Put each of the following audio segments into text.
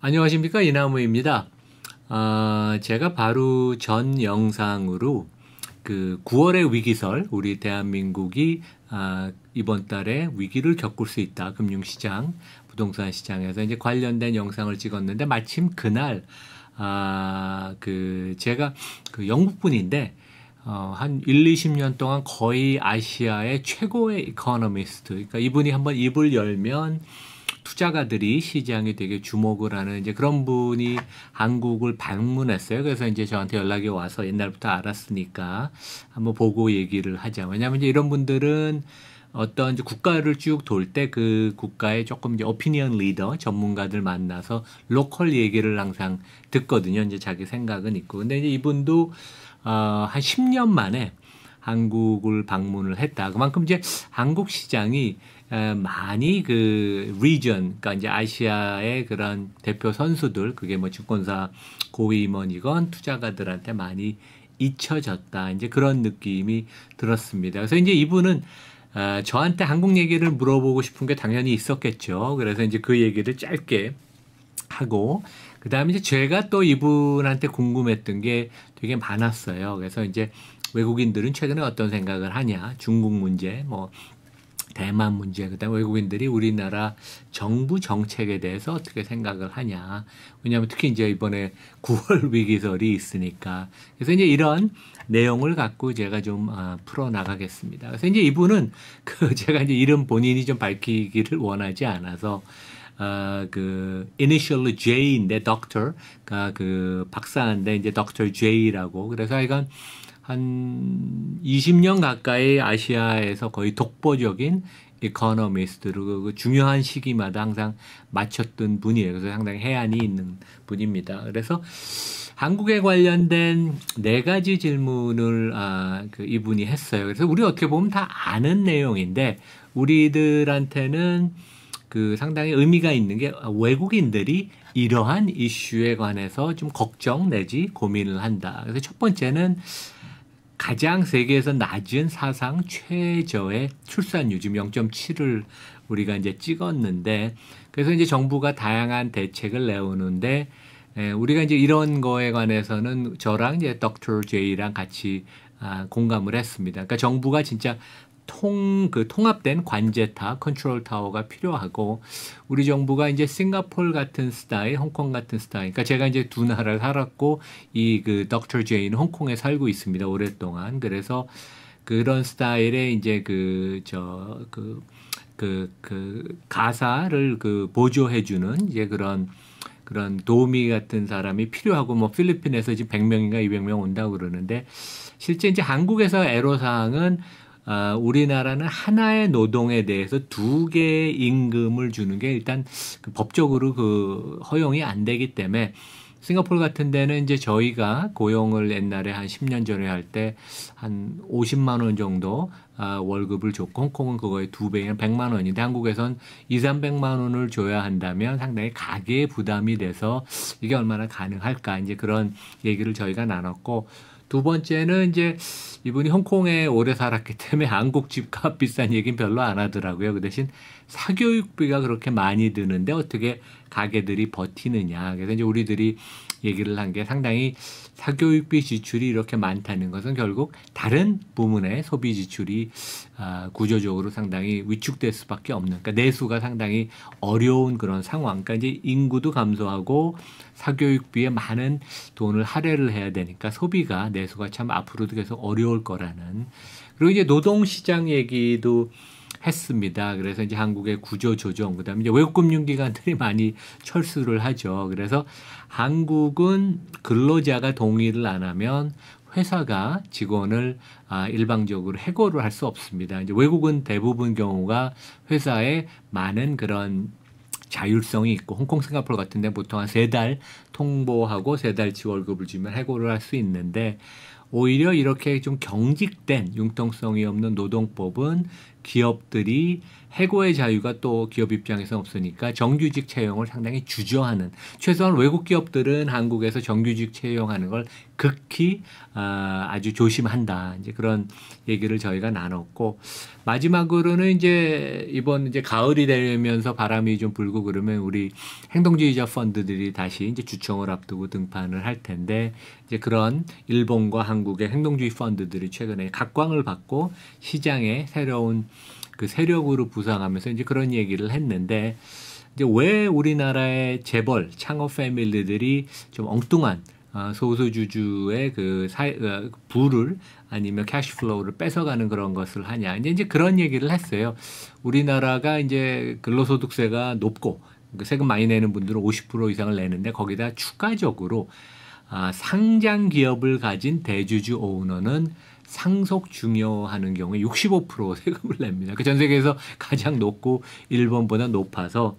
안녕하십니까 이나무입니다. 아, 제가 바로 전 영상으로 그 9월의 위기설 우리 대한민국이 아, 이번 달에 위기를 겪을 수 있다 금융시장 부동산 시장에서 이제 관련된 영상을 찍었는데 마침 그날 아, 그 제가 그 영국 분인데 어, 한 1, 20년 동안 거의 아시아의 최고의 이코노미스트. 그러니까 이분이 한번 입을 열면 투자가들이 시장에 되게 주목을 하는 이제 그런 분이 한국을 방문했어요. 그래서 이제 저한테 연락이 와서 옛날부터 알았으니까 한번 보고 얘기를 하자. 왜냐하면 이제 이런 분들은 어떤 이제 국가를 쭉 돌 때 그 국가의 조금 이제 오피니언 리더 전문가들 만나서 로컬 얘기를 항상 듣거든요. 이제 자기 생각은 있고. 근데 이제 이분도 어, 한 10년 만에 한국을 방문을 했다. 그만큼 이제 한국 시장이 많이 그 리전, 그러니까 이제 아시아의 그런 대표 선수들, 그게 뭐 증권사 고위임원이건 투자가들한테 많이 잊혀졌다. 이제 그런 느낌이 들었습니다. 그래서 이제 이분은 아, 저한테 한국 얘기를 물어보고 싶은 게 당연히 있었겠죠. 그래서 이제 그 얘기를 짧게 하고 그 다음에 이제 제가 또 이분한테 궁금했던 게 되게 많았어요. 그래서 이제 외국인들은 최근에 어떤 생각을 하냐, 중국 문제, 뭐 대만 문제, 그 다음에 외국인들이 우리나라 정부 정책에 대해서 어떻게 생각을 하냐. 왜냐하면 특히 이제 이번에 9월 위기설이 있으니까. 그래서 이제 이런 내용을 갖고 제가 좀 아, 풀어나가겠습니다. 그래서 이제 이분은 그 제가 이제 이름 본인이 좀 밝히기를 원하지 않아서 어, 그 initial J인데 d o c t o r 그러니까 그 박사인데 이제 doctor J라고 그래서 이건 한 20년 가까이 아시아에서 거의 독보적인 이코노미스트로 그, 그 중요한 시기마다 항상 맞췄던 분이에요. 그래서 상당히 해안이 있는 분입니다. 그래서 한국에 관련된 네 가지 질문을 아, 그 이분이 했어요. 그래서 우리 어떻게 보면 다 아는 내용인데 우리들한테는 그 상당히 의미가 있는 게 외국인들이 이러한 이슈에 관해서 좀 걱정 내지 고민을 한다. 그래서 첫 번째는 가장 세계에서 낮은 사상 최저의 출산 유지 0.7을 우리가 이제 찍었는데 그래서 이제 정부가 다양한 대책을 내오는데 에, 예, 우리가 이제 이런 거에 관해서는 저랑 이제 덕터 제이랑 같이 아, 공감을 했습니다. 그러니까 정부가 진짜 통, 그 통합된 관제타, 컨트롤 타워가 필요하고, 우리 정부가 이제 싱가폴 같은 스타일, 홍콩 같은 스타일, 그러니까 제가 이제 두 나라를 살았고, 이그 덕터 제인 홍콩에 살고 있습니다. 오랫동안. 그래서 그런 스타일의 이제 그, 저, 그, 그, 그, 가사를 그 보조해주는 이제 그런 그런 도우미 같은 사람이 필요하고 뭐 필리핀에서 지금 100명인가 200명 온다고 그러는데 실제 이제 한국에서 애로사항은 어, 우리나라는 하나의 노동에 대해서 두 개의 임금을 주는 게 일단 그 법적으로 그 허용이 안 되기 때문에 싱가폴 같은 데는 이제 저희가 고용을 옛날에 한 10년 전에 할 때 한 50만 원 정도 아, 월급을 줬고 홍콩은 그거의 두 배인 100만 원인데 한국에선 2, 300만 원을 줘야 한다면 상당히 가계 부담이 돼서 이게 얼마나 가능할까 이제 그런 얘기를 저희가 나눴고 두 번째는 이제 이분이 홍콩에 오래 살았기 때문에 한국 집값 비싼 얘기는 별로 안 하더라고요. 그 대신 사교육비가 그렇게 많이 드는데 어떻게 가게들이 버티느냐. 그래서 이제 우리들이 얘기를 한 게 상당히 사교육비 지출이 이렇게 많다는 것은 결국 다른 부문의 소비 지출이 아, 구조적으로 상당히 위축될 수밖에 없는 그러니까 내수가 상당히 어려운 그런 상황. 그러니까 이제 인구도 감소하고 사교육비에 많은 돈을 할애를 해야 되니까 소비가 내수가 참 앞으로도 계속 어려울 거라는 그리고 이제 노동시장 얘기도 했습니다. 그래서 이제 한국의 구조 조정, 그다음에 이제 외국 금융 기관들이 많이 철수를 하죠. 그래서 한국은 근로자가 동의를 안 하면 회사가 직원을 아, 일방적으로 해고를 할 수 없습니다. 이제 외국은 대부분 경우가 회사에 많은 그런 자율성이 있고 홍콩, 싱가폴 같은 데 보통 한 세 달 통보하고 세 달치 월급을 주면 해고를 할 수 있는데 오히려 이렇게 좀 경직된 융통성이 없는 노동법은 기업들이 해고의 자유가 또 기업 입장에서 없으니까 정규직 채용을 상당히 주저하는 최소한 외국 기업들은 한국에서 정규직 채용하는 걸 극히 아, 아주 조심한다 이제 그런 얘기를 저희가 나눴고 마지막으로는 이제 이번 이제 가을이 되면서 바람이 좀 불고 그러면 우리 행동주의자 펀드들이 다시 이제 주청을 앞두고 등판을 할 텐데 이제 그런 일본과 한국의 행동주의 펀드들이 최근에 각광을 받고 시장에 새로운 그 세력으로 부상하면서 이제 그런 얘기를 했는데 이제 왜 우리나라의 재벌 창업 패밀리들이 좀 엉뚱한 아, 소수주주의 그 사이, 어, 부를 아니면 캐시플로우를 뺏어가는 그런 것을 하냐. 이제, 이제 그런 얘기를 했어요. 우리나라가 이제 근로소득세가 높고 그 세금 많이 내는 분들은 50% 이상을 내는데 거기다 추가적으로 아, 상장 기업을 가진 대주주 오너는 상속 중요하는 경우에 65% 세금을 냅니다. 그전 그러니까 세계에서 가장 높고 일본보다 높아서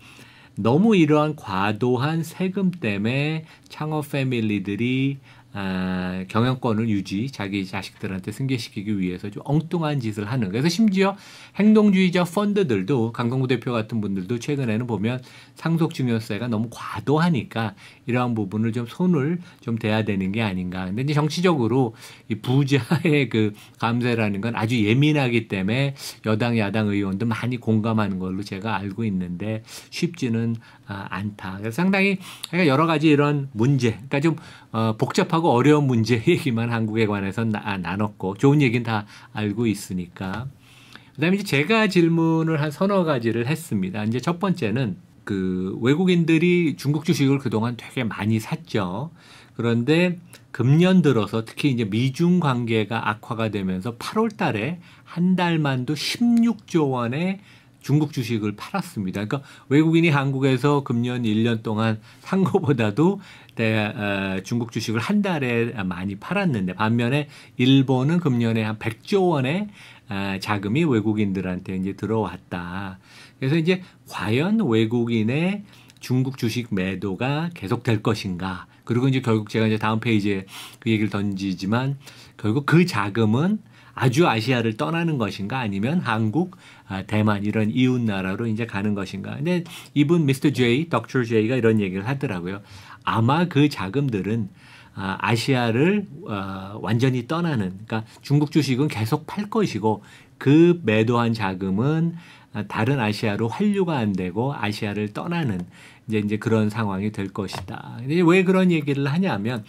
너무 이러한 과도한 세금 때문에 창업 패밀리들이 아, 경영권을 유지, 자기 자식들한테 승계시키기 위해서 좀 엉뚱한 짓을 하는. 그래서 심지어 행동주의자 펀드들도 강건구 대표 같은 분들도 최근에는 보면 상속증여세가 너무 과도하니까 이러한 부분을 좀 손을 좀 대야 되는 게 아닌가. 근데 이제 정치적으로 이 부자의 그 감세라는 건 아주 예민하기 때문에 여당, 야당 의원도 많이 공감하는 걸로 제가 알고 있는데 쉽지는 아, 않다. 그래서 상당히 그러니까 여러 가지 이런 문제, 그러니까 좀 어, 복잡하고 복잡하고 어려운 문제 얘기만 한국에 관해서 나, 아, 나눴고 좋은 얘기는 다 알고 있으니까 그다음에 이제 제가 질문을 한 서너 가지를 했습니다. 이제 첫 번째는 그 외국인들이 중국 주식을 그동안 되게 많이 샀죠. 그런데 금년 들어서 특히 이제 미중 관계가 악화가 되면서 8월 달에 한 달만도 16조 원의 중국 주식을 팔았습니다. 그러니까 외국인이 한국에서 금년 1년 동안 산 거보다도 대, 네, 어, 중국 주식을 한 달에 많이 팔았는데 반면에 일본은 금년에 한 100조 원의 어, 자금이 외국인들한테 이제 들어왔다. 그래서 이제 과연 외국인의 중국 주식 매도가 계속될 것인가? 그리고 이제 결국 제가 이제 다음 페이지에 그 얘기를 던지지만 결국 그 자금은 아주 아시아를 떠나는 것인가 아니면 한국, 아, 대만 이런 이웃 나라로 이제 가는 것인가. 근데 이분 미스터 제이, 덕처 제이가 이런 얘기를 하더라고요. 아마 그 자금들은 아, 아시아를 어, 완전히 떠나는 그러니까 중국 주식은 계속 팔 것이고 그 매도한 자금은 아, 다른 아시아로 환류가 안 되고 아시아를 떠나는 이제 이제 그런 상황이 될 것이다. 근데 왜 그런 얘기를 하냐면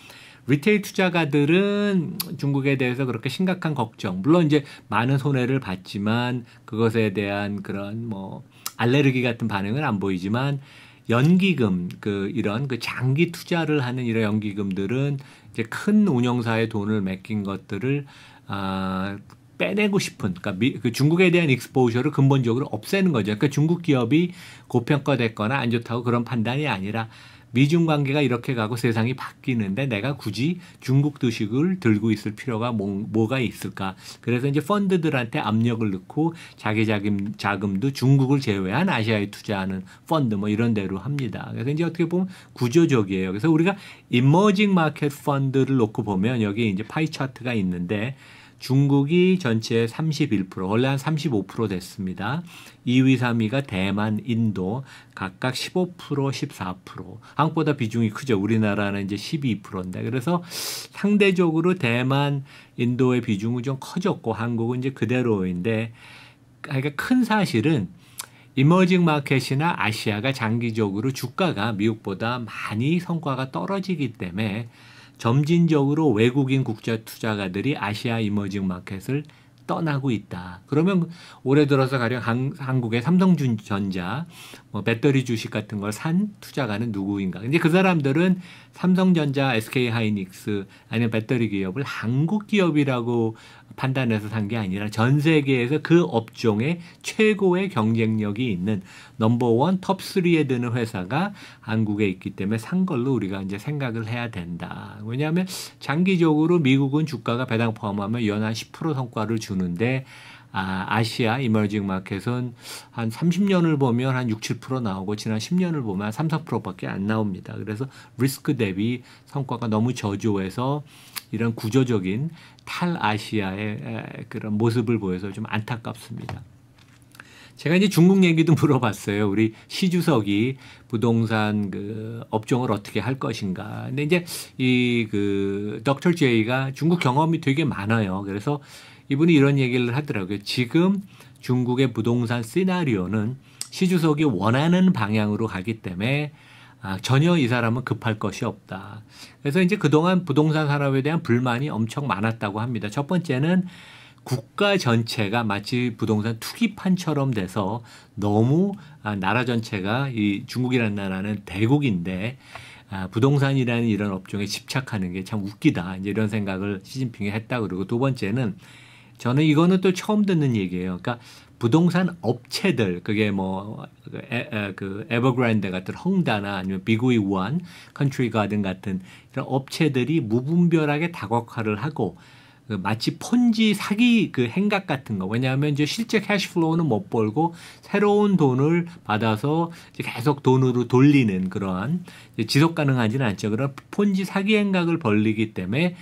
리테일 투자가들은 중국에 대해서 그렇게 심각한 걱정, 물론 이제 많은 손해를 봤지만 그것에 대한 그런 뭐 알레르기 같은 반응은 안 보이지만 연기금 그 이런 그 장기 투자를 하는 이런 연기금들은 이제 큰운영사의 돈을 맡긴 것들을 아 빼내고 싶은 그러니까 미, 그 중국에 대한 익스포셔를 근본적으로 없애는 거죠. 그러니까 중국 기업이 고평가됐거나 안 좋다고 그런 판단이 아니라 미중 관계가 이렇게 가고 세상이 바뀌는데 내가 굳이 중국 주식을 들고 있을 필요가 뭐, 가 있을까? 그래서 이제 펀드들한테 압력을 넣고 자기 자금, 자금도 중국을 제외한 아시아에 투자하는 펀드 뭐 이런 데로 합니다. 그래서 이제 어떻게 보면 구조적이에요. 그래서 우리가 이머징 마켓 펀드를 놓고 보면 여기 이제 파이 차트가 있는데 중국이 전체의 31%, 원래 한35% 됐습니다. 2위, 3위가 대만, 인도 각각 15%, 14%. 한국보다 비중이 크죠. 우리나라는 이제 12%인데. 그래서 상대적으로 대만, 인도의 비중은 좀 커졌고 한국은 이제 그대로인데 그러니까 큰 사실은 이머징 마켓이나 아시아가 장기적으로 주가가 미국보다 많이 성과가 떨어지기 때문에 점진적으로 외국인 국제 투자가들이 아시아 이머징 마켓을 떠나고 있다. 그러면 올해 들어서 가령 한, 한국의 삼성전자, 뭐 배터리 주식 같은 걸 산 투자가는 누구인가. 근제그 사람들은 삼성전자, SK하이닉스 아니면 배터리 기업을 한국 기업이라고 판단해서 산 게 아니라 전 세계에서 그 업종의 최고의 경쟁력이 있는 넘버원 톱3에 드는 회사가 한국에 있기 때문에 산 걸로 우리가 이제 생각을 해야 된다. 왜냐하면 장기적으로 미국은 주가가 배당 포함하면 연한 10% 성과를 주는데 아, 아시아 이머징 마켓은 한 30년을 보면 한 6, 7% 나오고 지난 10년을 보면 한 3, 4%밖에 안 나옵니다. 그래서 리스크 대비 성과가 너무 저조해서 이런 구조적인 탈아시아의 그런 모습을 보여서 좀 안타깝습니다. 제가 이제 중국 얘기도 물어봤어요. 우리 시 주석이 부동산 그 업종을 어떻게 할 것인가. 근데 이제 이그 덕터 제이가 중국 경험이 되게 많아요. 그래서 이분이 이런 얘기를 하더라고요. 지금 중국의 부동산 시나리오는 시 주석이 원하는 방향으로 가기 때문에 아, 전혀 이 사람은 급할 것이 없다. 그래서 이제 그동안 부동산 산업에 대한 불만이 엄청 많았다고 합니다. 첫 번째는 국가 전체가 마치 부동산 투기판처럼 돼서 너무 아, 나라 전체가 이 중국이라는 나라는 대국인데 아, 부동산이라는 이런 업종에 집착하는 게 참 웃기다. 이제 이런 생각을 시진핑이 했다. 그리고 두 번째는 저는 이거는 또 처음 듣는 얘기예요. 그러니까 부동산 업체들 그게 뭐그 그 에버그랜드 같은 헝다나 아니면 비구이 우한, 컨트리 가든 같은 이런 업체들이 무분별하게 다각화를 하고 그 마치 폰지 사기 그 행각 같은 거 왜냐하면 이제 실제 캐시플로우는 못 벌고 새로운 돈을 받아서 이제 계속 돈으로 돌리는 그러한 지속 가능하지는 않죠 그런 폰지 사기 행각을 벌리기 때문에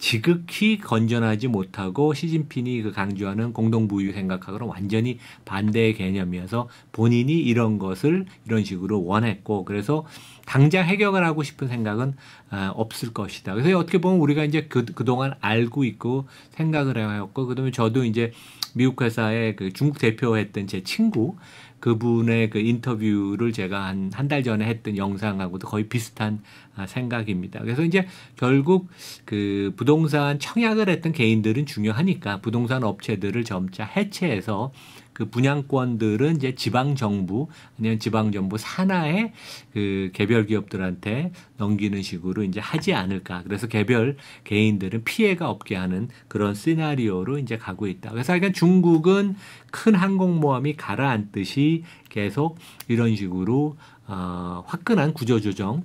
지극히 건전하지 못하고 시진핑이 그 강조하는 공동부유 생각하고는 완전히 반대의 개념이어서 본인이 이런 것을 이런 식으로 원했고 그래서 당장 해결을 하고 싶은 생각은 어, 없을 것이다. 그래서 어떻게 보면 우리가 이제 그, 그동안 알고 있고 생각을 해왔고 그다음에 저도 이제 미국 회사에그 중국 대표했던 제 친구 그분의 그 인터뷰를 제가 한 한 달 전에 했던 영상하고도 거의 비슷한 아, 생각입니다. 그래서 이제 결국 그 부동산 청약을 했던 개인들은 중요하니까 부동산 업체들을 점차 해체해서 그 분양권들은 이제 지방 정부 아니면 지방 정부 산하의 그 개별 기업들한테 넘기는 식으로 이제 하지 않을까. 그래서 개별 개인들은 피해가 없게 하는 그런 시나리오로 이제 가고 있다. 그래서 그러니 중국은 큰 항공모함이 가라앉듯이 계속 이런 식으로 어, 화끈한 구조조정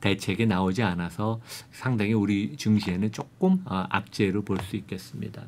대책에 나오지 않아서 상당히 우리 증시에는 조금 어, 악재로 볼 수 있겠습니다.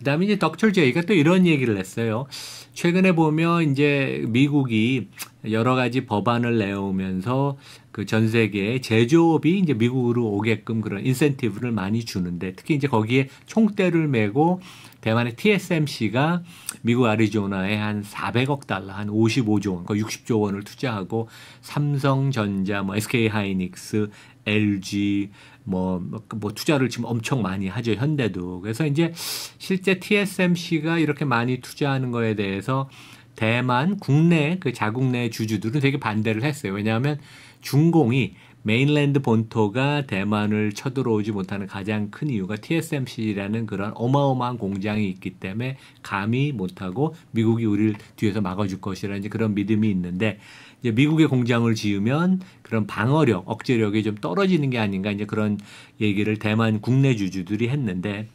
그다음에 이제 덕철 제이가 또 이런 얘기를 했어요. 최근에 보면 이제 미국이 여러 가지 법안을 내오면서 그 전 세계 제조업이 이제 미국으로 오게끔 그런 인센티브를 많이 주는데 특히 이제 거기에 총대를 메고 대만의 TSMC가 미국 아리조나에 한 400억 달러, 한 55조 원, 거의 60조 원을 투자하고 삼성전자, 뭐 SK 하이닉스, LG, 뭐, 뭐 투자를 지금 엄청 많이 하죠. 현대도. 그래서 이제 실제 TSMC가 이렇게 많이 투자하는 거에 대해서 대만 국내 그 자국 내 주주들은 되게 반대를 했어요. 왜냐하면 중공이 메인랜드 본토가 대만을 쳐들어오지 못하는 가장 큰 이유가 TSMC라는 그런 어마어마한 공장이 있기 때문에 감히 못하고 미국이 우리를 뒤에서 막아줄 것이라는 그런 믿음이 있는데 이제 미국의 공장을 지으면 그런 방어력, 억제력이 좀 떨어지는 게 아닌가 이제 그런 얘기를 대만 국내 주주들이 했는데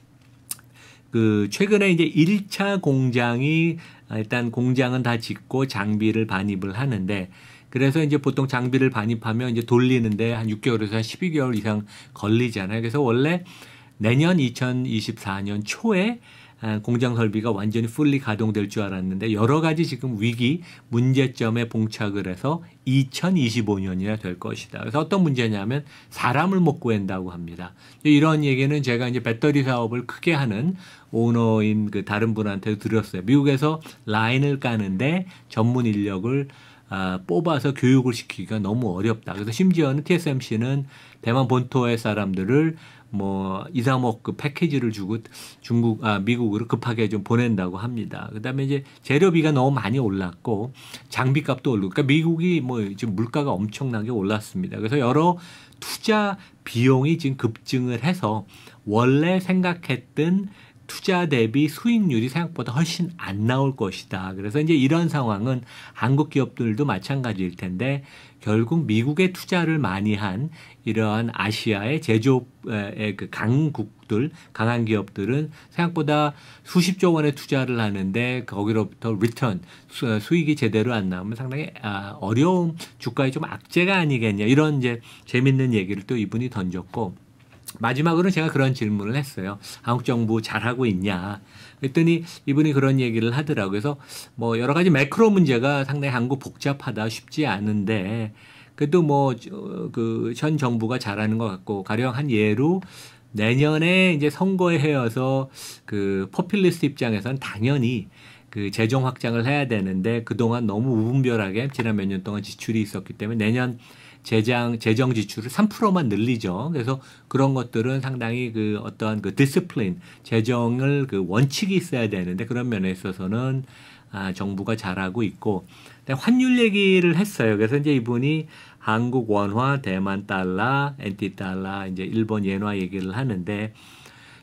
그 최근에 이제 1차 공장이 일단 공장은 다 짓고 장비를 반입을 하는데 그래서 이제 보통 장비를 반입하면 이제 돌리는데 한 6개월에서 한 12개월 이상 걸리잖아요. 그래서 원래 내년 2024년 초에 아, 공장 설비가 완전히 풀리 가동될 줄 알았는데 여러 가지 지금 위기 문제점에 봉착을 해서 2025년이나 될 것이다. 그래서 어떤 문제냐면 사람을 못 구한다고 합니다. 이런 얘기는 제가 이제 배터리 사업을 크게 하는 오너인 그 다른 분한테 들었어요. 미국에서 라인을 까는데 전문 인력을 아, 뽑아서 교육을 시키기가 너무 어렵다. 그래서 심지어는 TSMC는 대만 본토의 사람들을 뭐 2, 3억급 그 패키지를 주고 중국, 아, 미국으로 급하게 좀 보낸다고 합니다. 그 다음에 이제 재료비가 너무 많이 올랐고 장비 값도 올르고 그러니까 미국이 뭐 지금 물가가 엄청나게 올랐습니다. 그래서 여러 투자 비용이 지금 급증을 해서 원래 생각했던 투자 대비 수익률이 생각보다 훨씬 안 나올 것이다. 그래서 이제 이런 상황은 한국 기업들도 마찬가지일 텐데 결국 미국에 투자를 많이 한 이러한 아시아의 제조업의 그 강국들, 강한 기업들은 생각보다 수십조 원의 투자를 하는데 거기로부터 리턴, 수익이 제대로 안 나오면 상당히 아, 어려운 주가에 좀 악재가 아니겠냐 이런 이제 재밌는 얘기를 또 이분이 던졌고 마지막으로 제가 그런 질문을 했어요. 한국 정부 잘하고 있냐. 그랬더니 이분이 그런 얘기를 하더라고요. 그래서 뭐 여러 가지 매크로 문제가 상당히 한국 복잡하다 쉽지 않은데 그래도 뭐그현 정부가 잘하는 것 같고 가령 한 예로 내년에 이제 선거에 헤어서 그 포퓰리스트 입장에서는 당연히 그 재정 확장을 해야 되는데 그동안 너무 우분별하게 지난 몇 년 동안 지출이 있었기 때문에 내년 재정 재정 지출을 3%만 늘리죠. 그래서 그런 것들은 상당히 그 어떠한 그 디스플린 재정을 그 원칙이 있어야 되는데 그런 면에 있어서는 아, 정부가 잘하고 있고 환율 얘기를 했어요. 그래서 이제 이분이 한국 원화, 대만 달러, 엔티 달러, 이제 일본 엔화 얘기를 하는데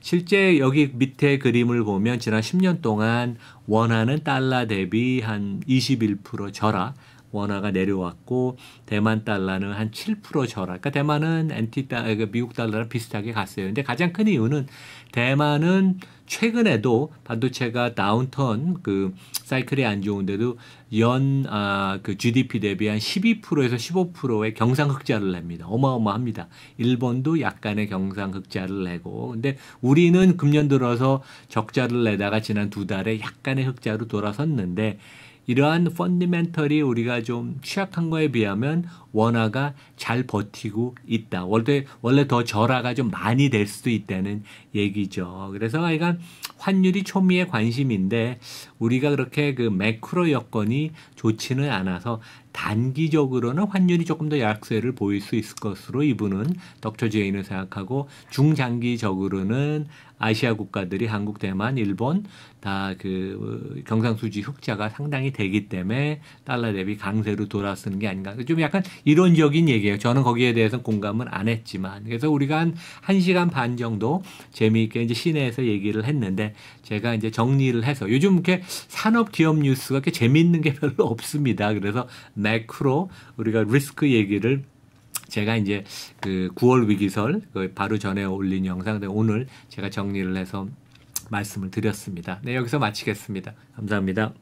실제 여기 밑에 그림을 보면 지난 10년 동안 원하는 달러 대비 한 21% 절하 원화가 내려왔고 대만 달러는 한 7% 절하. 그러니까 대만은 엔티 달러, 그 미국 달러랑 비슷하게 갔어요. 근데 가장 큰 이유는 대만은 최근에도 반도체가 다운턴 그 사이클이 안 좋은데도 연그 아 아, 그 GDP 대비 한 12%에서 15%의 경상 흑자를 냅니다. 어마어마합니다. 일본도 약간의 경상 흑자를 내고 근데 우리는 금년 들어서 적자를 내다가 지난 두 달에 약간의 흑자로 돌아섰는데 이러한 펀디멘털이 우리가 좀 취약한 거에 비하면 원화가 잘 버티고 있다. 원래, 원래 더절화가좀 많이 될 수도 있다는 얘기죠. 그래서 하여간 환율이 초미의 관심인데 우리가 그렇게 그 매크로 여건이 좋지는 않아서 단기적으로는 환율이 조금 더 약세를 보일 수 있을 것으로 이분은 덕초지혜인을 생각하고 중장기적으로는 아시아 국가들이 한국, 대만, 일본 다그 어, 경상수지 흑자가 상당히 되기 때문에 달러 대비 강세로 돌아 서는게 아닌가. 좀 약간 이론적인 얘기예요. 저는 거기에 대해서 는 공감은 안 했지만 그래서 우리가 한 1시간 반 정도 재미있게 이제 시내에서 얘기를 했는데 제가 이제 정리를 해서 요즘 이렇게 산업 기업 뉴스가 이렇게 재미있는 게 별로 없습니다. 그래서 매크로 우리가 리스크 얘기를 제가 이제 그 9월 위기설 그 바로 전에 올린 영상인데 네, 오늘 제가 정리를 해서 말씀을 드렸습니다. 네, 여기서 마치겠습니다. 감사합니다.